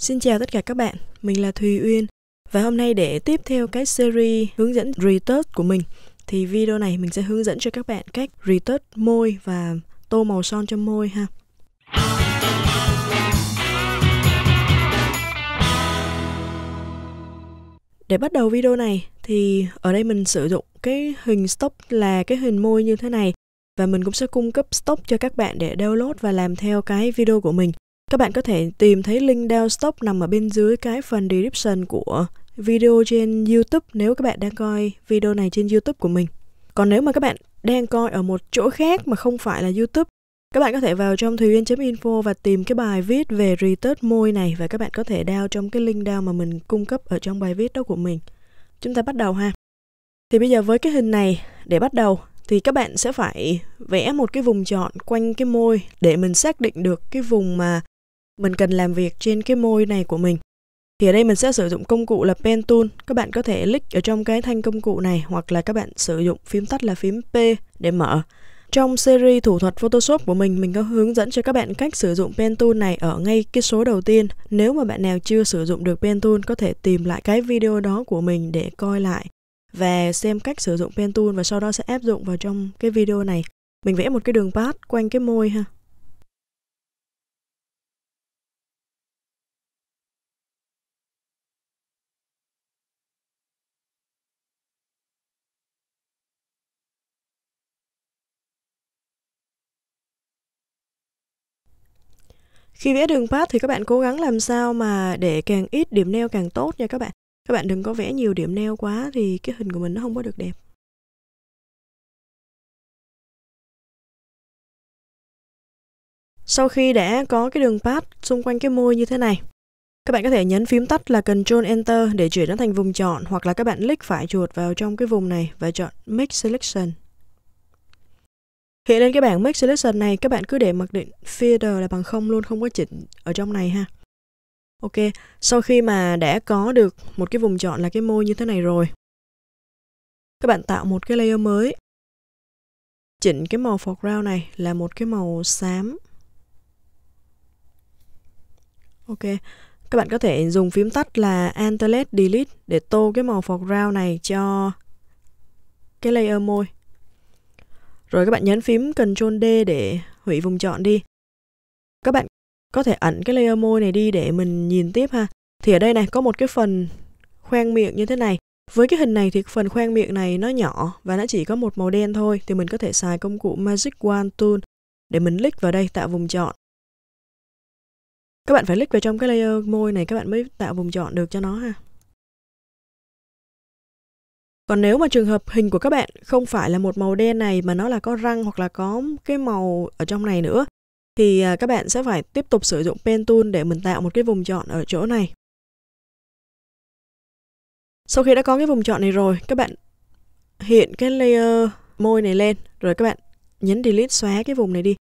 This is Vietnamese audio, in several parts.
Xin chào tất cả các bạn, mình là Thùy Uyên và hôm nay để tiếp theo cái series hướng dẫn retouch của mình thì video này mình sẽ hướng dẫn cho các bạn cách retouch môi và tô màu son cho môi ha. Để bắt đầu video này thì ở đây mình sử dụng cái hình stop là cái hình môi như thế này và mình cũng sẽ cung cấp stop cho các bạn để download và làm theo cái video của mình các bạn có thể tìm thấy link downstock nằm ở bên dưới cái phần description của video trên YouTube nếu các bạn đang coi video này trên YouTube của mình. Còn nếu mà các bạn đang coi ở một chỗ khác mà không phải là YouTube, các bạn có thể vào trong thùyyuyên.info và tìm cái bài viết về retouch môi này và các bạn có thể down trong cái link down mà mình cung cấp ở trong bài viết đó của mình. Chúng ta bắt đầu ha. Thì bây giờ với cái hình này để bắt đầu thì các bạn sẽ phải vẽ một cái vùng tròn quanh cái môi để mình xác định được cái vùng mà mình cần làm việc trên cái môi này của mình thì ở đây mình sẽ sử dụng công cụ là pen tool các bạn có thể click ở trong cái thanh công cụ này hoặc là các bạn sử dụng phím tắt là phím P để mở trong series thủ thuật Photoshop của mình, mình có hướng dẫn cho các bạn cách sử dụng Pen Tool này ở ngay cái số đầu tiên. Nếu mà bạn nào chưa sử dụng được Pen Tool, có thể tìm lại cái video đó của mình để coi lại và xem cách sử dụng Pen Tool và sau đó sẽ áp dụng vào trong cái video này. Mình vẽ một cái đường path quanh cái môi ha. khi vẽ đường path thì các bạn cố gắng làm sao mà để càng ít điểm neo càng tốt nha các bạn các bạn đừng có vẽ nhiều điểm neo quá thì cái hình của mình nó không có được đẹp Sau khi đã có cái đường path xung quanh cái môi như thế này, các bạn có thể nhấn phím tắt là Ctrl Enter để chuyển nó thành vùng chọn hoặc là các bạn click phải chuột vào trong cái vùng này và chọn Make Selection. Hiện lên cái bảng Make Selection này các bạn cứ để mặc định Feeder là bằng không luôn, không có chỉnh ở trong này ha. Ok, sau khi mà đã có được một cái vùng chọn là cái môi như thế này rồi các bạn tạo một cái layer mới chỉnh cái màu foreground này là một cái màu xám ok các bạn có thể dùng phím tắt là Alt Delete để tô cái màu foreground này cho cái layer môi rồi các bạn nhấn phím Ctrl D để hủy vùng chọn đi. Các bạn có thể ẩn cái layer môi này đi để mình nhìn tiếp ha. Thì ở đây này có một cái phần khoang miệng như thế này. Với cái hình này thì phần khoang miệng này nó nhỏ và nó chỉ có một màu đen thôi thì mình có thể xài công cụ Magic Wand Tool để mình click vào đây tạo vùng chọn. Các bạn phải click vào trong cái layer môi này các bạn mới tạo vùng chọn được cho nó ha. Còn nếu mà trường hợp hình của các bạn không phải là một màu đen này mà nó là có răng hoặc là có cái màu ở trong này nữa thì à, các bạn sẽ phải tiếp tục sử dụng pen tool để mình tạo một cái vùng chọn ở chỗ này. Sau khi đã có cái vùng chọn này rồi, các bạn hiện cái layer môi này lên rồi các bạn nhấn delete xóa cái vùng này đi.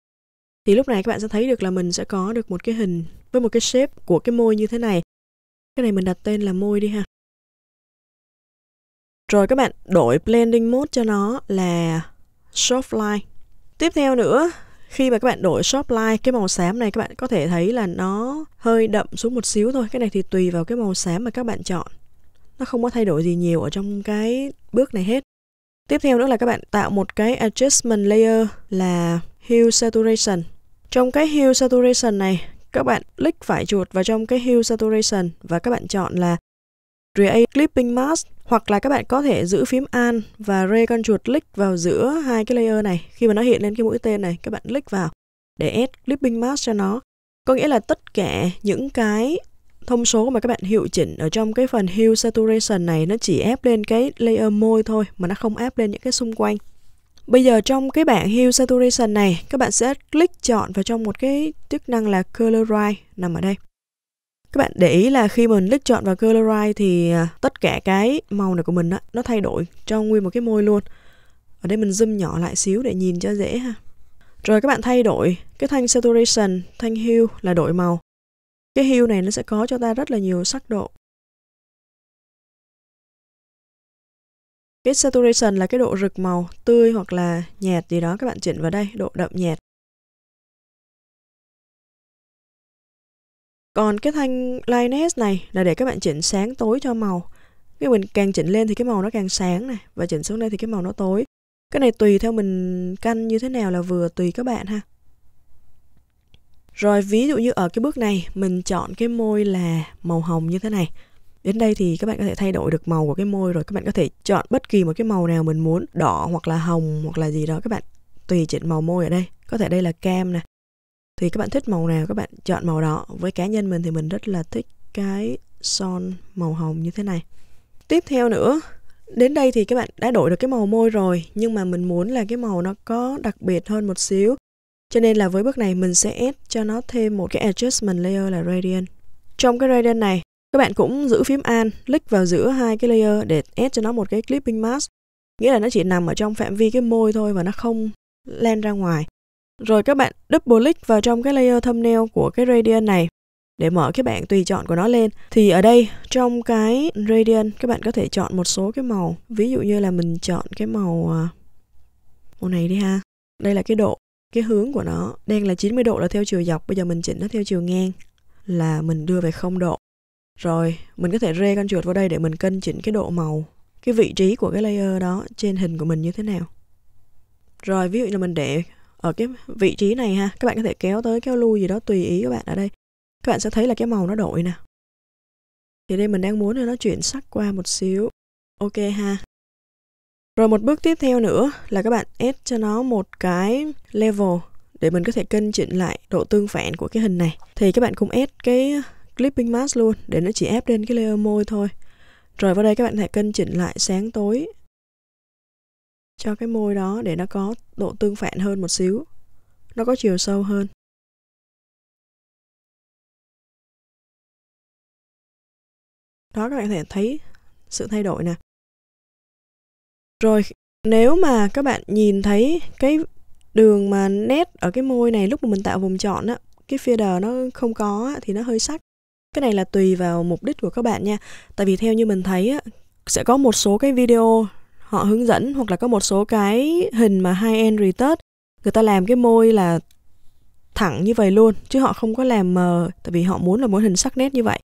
Thì lúc này các bạn sẽ thấy được là mình sẽ có được một cái hình với một cái shape của cái môi như thế này. Cái này mình đặt tên là môi đi ha. Rồi các bạn đổi blending mode cho nó là soft light. Tiếp theo nữa, khi mà các bạn đổi soft light cái màu xám này các bạn có thể thấy là nó hơi đậm xuống một xíu thôi. Cái này thì tùy vào cái màu xám mà các bạn chọn. Nó không có thay đổi gì nhiều ở trong cái bước này hết. Tiếp theo nữa là các bạn tạo một cái adjustment layer là hue saturation. Trong cái hue saturation này, các bạn click phải chuột vào trong cái hue saturation và các bạn chọn là Create Clipping Mask hoặc là các bạn có thể giữ phím Alt và con chuột click vào giữa hai cái layer này. Khi mà nó hiện lên cái mũi tên này, các bạn click vào để add Clipping Mask cho nó. Có nghĩa là tất cả những cái thông số mà các bạn hiệu chỉnh ở trong cái phần Hue Saturation này nó chỉ ép lên cái layer môi thôi mà nó không ép lên những cái xung quanh. Bây giờ trong cái bảng Hue Saturation này, các bạn sẽ click chọn vào trong một cái chức năng là Colorize nằm ở đây các bạn để ý là khi mình click chọn vào Colorize thì à, tất cả cái màu này của mình đó, nó thay đổi cho nguyên một cái môi luôn ở đây mình zoom nhỏ lại xíu để nhìn cho dễ ha rồi các bạn thay đổi cái thanh saturation thanh hue là đổi màu cái hue này nó sẽ có cho ta rất là nhiều sắc độ cái saturation là cái độ rực màu tươi hoặc là nhạt gì đó các bạn chỉnh vào đây độ đậm nhạt còn cái thanh Lioness này là để các bạn chỉnh sáng tối cho màu cái mình càng chỉnh lên thì cái màu nó càng sáng này và chỉnh xuống đây thì cái màu nó tối cái này tùy theo mình canh như thế nào là vừa tùy các bạn ha rồi ví dụ như ở cái bước này mình chọn cái môi là màu hồng như thế này đến đây thì các bạn có thể thay đổi được màu của cái môi rồi các bạn có thể chọn bất kỳ một cái màu nào mình muốn đỏ hoặc là hồng hoặc là gì đó các bạn tùy chỉnh màu môi ở đây có thể đây là cam nè thì các bạn thích màu nào các bạn chọn màu đó với cá nhân mình thì mình rất là thích cái son màu hồng như thế này tiếp theo nữa đến đây thì các bạn đã đổi được cái màu môi rồi nhưng mà mình muốn là cái màu nó có đặc biệt hơn một xíu cho nên là với bước này mình sẽ add cho nó thêm một cái adjustment layer là gradient trong cái gradient này các bạn cũng giữ phím an click vào giữa hai cái layer để add cho nó một cái clipping mask nghĩa là nó chỉ nằm ở trong phạm vi cái môi thôi và nó không lan ra ngoài rồi các bạn double click vào trong cái layer thumbnail của cái gradient này để mở cái bảng tùy chọn của nó lên thì ở đây trong cái gradient các bạn có thể chọn một số cái màu ví dụ như là mình chọn cái màu à, màu này đi ha đây là cái độ cái hướng của nó đen là 90 độ là theo chiều dọc bây giờ mình chỉnh nó theo chiều ngang là mình đưa về không độ rồi mình có thể rê con chuột vào đây để mình cân chỉnh cái độ màu cái vị trí của cái layer đó trên hình của mình như thế nào rồi ví dụ như mình để ở cái vị trí này ha các bạn có thể kéo tới kéo lui gì đó tùy ý các bạn ở đây các bạn sẽ thấy là cái màu nó đổi nè thì đây mình đang muốn nó chuyển sắc qua một xíu ok ha rồi một bước tiếp theo nữa là các bạn add cho nó một cái level để mình có thể cân chỉnh lại độ tương phản của cái hình này thì các bạn cũng add cái clipping mask luôn để nó chỉ ép lên cái layer môi thôi rồi vào đây các bạn hãy cân chỉnh lại sáng tối cho cái môi đó để nó có độ tương phản hơn một xíu nó có chiều sâu hơn đó các bạn có thể thấy sự thay đổi nè rồi nếu mà các bạn nhìn thấy cái đường mà nét ở cái môi này lúc mà mình tạo vùng chọn á cái fader nó không có thì nó hơi sắc cái này là tùy vào mục đích của các bạn nha tại vì theo như mình thấy á, sẽ có một số cái video họ hướng dẫn hoặc là có một số cái hình mà high end retouch người ta làm cái môi là thẳng như vậy luôn chứ họ không có làm mờ tại vì họ muốn là muốn hình sắc nét như vậy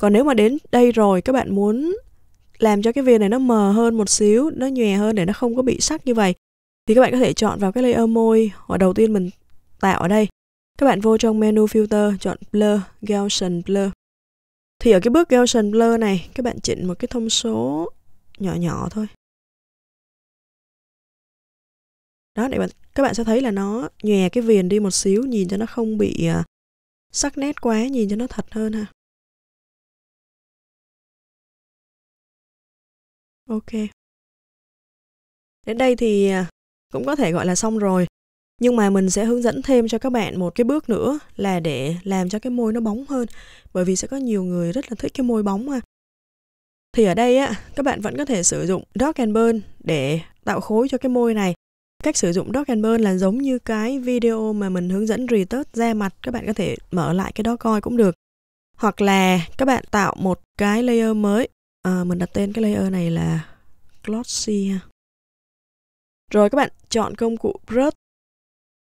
còn nếu mà đến đây rồi các bạn muốn làm cho cái viền này nó mờ hơn một xíu nó nhòe hơn để nó không có bị sắc như vậy thì các bạn có thể chọn vào cái layer môi ở đầu tiên mình tạo ở đây các bạn vô trong menu filter chọn blur gaussian blur thì ở cái bước Gaussian Blur này, các bạn chỉnh một cái thông số nhỏ nhỏ thôi, đó để bạn, các bạn sẽ thấy là nó nhòe cái viền đi một xíu nhìn cho nó không bị à, sắc nét quá nhìn cho nó thật hơn ha ok đến đây thì à, cũng có thể gọi là xong rồi nhưng mà mình sẽ hướng dẫn thêm cho các bạn một cái bước nữa là để làm cho cái môi nó bóng hơn bởi vì sẽ có nhiều người rất là thích cái môi bóng ha thì ở đây á các bạn vẫn có thể sử dụng dark and burn để tạo khối cho cái môi này cách sử dụng Dock and Burn là giống như cái video mà mình hướng dẫn retouch da mặt các bạn có thể mở lại cái đó coi cũng được hoặc là các bạn tạo một cái layer mới à, mình đặt tên cái layer này là glossy rồi các bạn chọn công cụ brush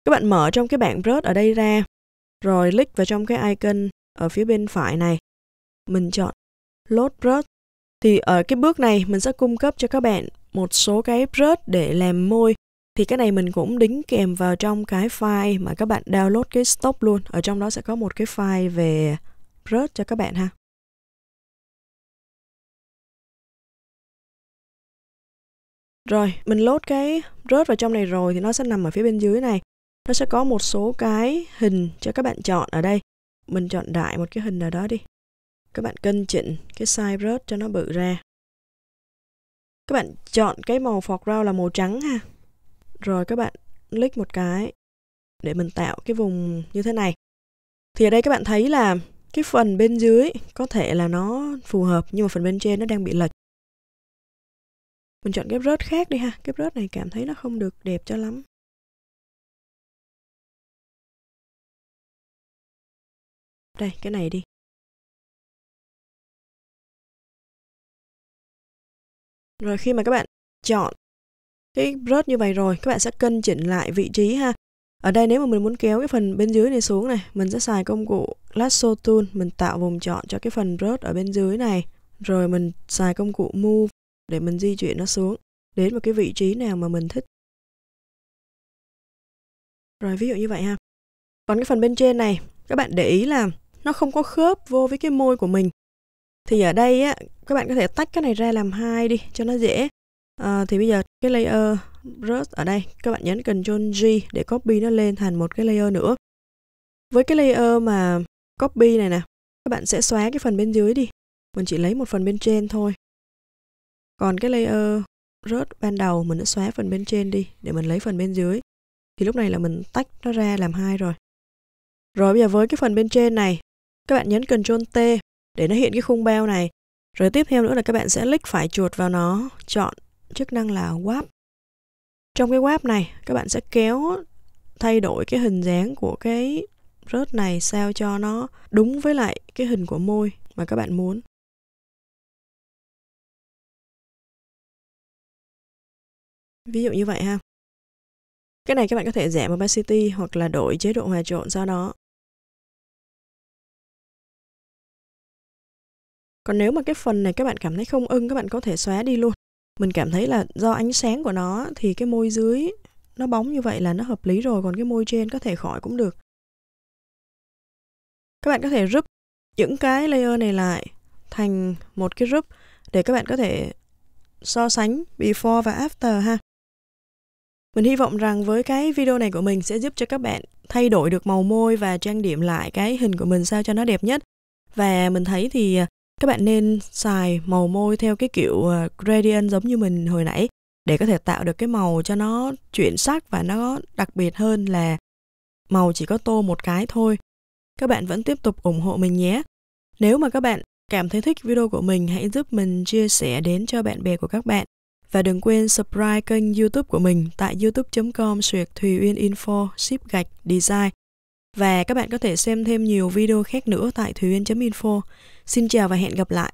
các bạn mở trong cái bảng brush ở đây ra rồi click vào trong cái icon ở phía bên phải này mình chọn load brush thì ở cái bước này mình sẽ cung cấp cho các bạn một số cái brush để làm môi thì cái này mình cũng đính kèm vào trong cái file mà các bạn download cái stop luôn ở trong đó sẽ có một cái file về rớt cho các bạn ha Rồi, mình load cái rớt vào trong này rồi thì nó sẽ nằm ở phía bên dưới này. Nó sẽ có một số cái hình cho các bạn chọn ở đây. Mình chọn đại một cái hình nào đó đi. Các bạn cân chỉnh cái size rớt cho nó bự ra. Các bạn chọn cái màu foreground là màu trắng ha rồi các bạn click một cái để mình tạo cái vùng như thế này thì ở đây các bạn thấy là cái phần bên dưới có thể là nó phù hợp nhưng mà phần bên trên nó đang bị lệch mình chọn cái rớt khác đi ha cái rớt này cảm thấy nó không được đẹp cho lắm đây cái này đi rồi khi mà các bạn chọn cái brush như vậy rồi các bạn sẽ cân chỉnh lại vị trí ha ở đây nếu mà mình muốn kéo cái phần bên dưới này xuống này mình sẽ xài công cụ lasso tool mình tạo vùng chọn cho cái phần brush ở bên dưới này rồi mình xài công cụ move để mình di chuyển nó xuống đến một cái vị trí nào mà mình thích rồi ví dụ như vậy ha còn cái phần bên trên này các bạn để ý là nó không có khớp vô với cái môi của mình thì ở đây á các bạn có thể tách cái này ra làm hai đi cho nó dễ Ờ, thì bây giờ cái layer rust ở đây các bạn nhấn Ctrl G để copy nó lên thành một cái layer nữa với cái layer mà copy này nè các bạn sẽ xóa cái phần bên dưới đi mình chỉ lấy một phần bên trên thôi còn cái layer rớt ban đầu mình đã xóa phần bên trên đi để mình lấy phần bên dưới thì lúc này là mình tách nó ra làm hai rồi rồi bây giờ với cái phần bên trên này các bạn nhấn Ctrl T để nó hiện cái khung bao này rồi tiếp theo nữa là các bạn sẽ click phải chuột vào nó chọn chức năng là warp trong cái warp này các bạn sẽ kéo thay đổi cái hình dáng của cái rớt này sao cho nó đúng với lại cái hình của môi mà các bạn muốn ví dụ như vậy ha cái này các bạn có thể giảm opacity hoặc là đổi chế độ hòa trộn sau đó còn nếu mà cái phần này các bạn cảm thấy không ưng các bạn có thể xóa đi luôn mình cảm thấy là do ánh sáng của nó thì cái môi dưới nó bóng như vậy là nó hợp lý rồi còn cái môi trên có thể khỏi cũng được các bạn có thể rúp những cái layer này lại thành một cái group để các bạn có thể so sánh before và after ha. Mình hy vọng rằng với cái video này của mình sẽ giúp cho các bạn thay đổi được màu môi và trang điểm lại cái hình của mình sao cho nó đẹp nhất. Và mình thấy thì à, các bạn nên xài màu môi theo cái kiểu ờ, gradient giống như mình hồi nãy để có thể tạo được cái màu cho nó chuyển sắc và nó đặc biệt hơn là màu chỉ có tô một cái thôi. Các bạn vẫn tiếp tục ủng hộ mình nhé. Nếu mà các bạn cảm thấy thích video của mình hãy giúp mình chia sẻ đến cho bạn bè của các bạn. Và đừng quên subscribe kênh youtube của mình tại youtube.com suyệt thùy uyên info ship gạch design và các bạn có thể xem thêm nhiều video khác nữa tại thùy uyên.info. Xin chào và hẹn gặp lại!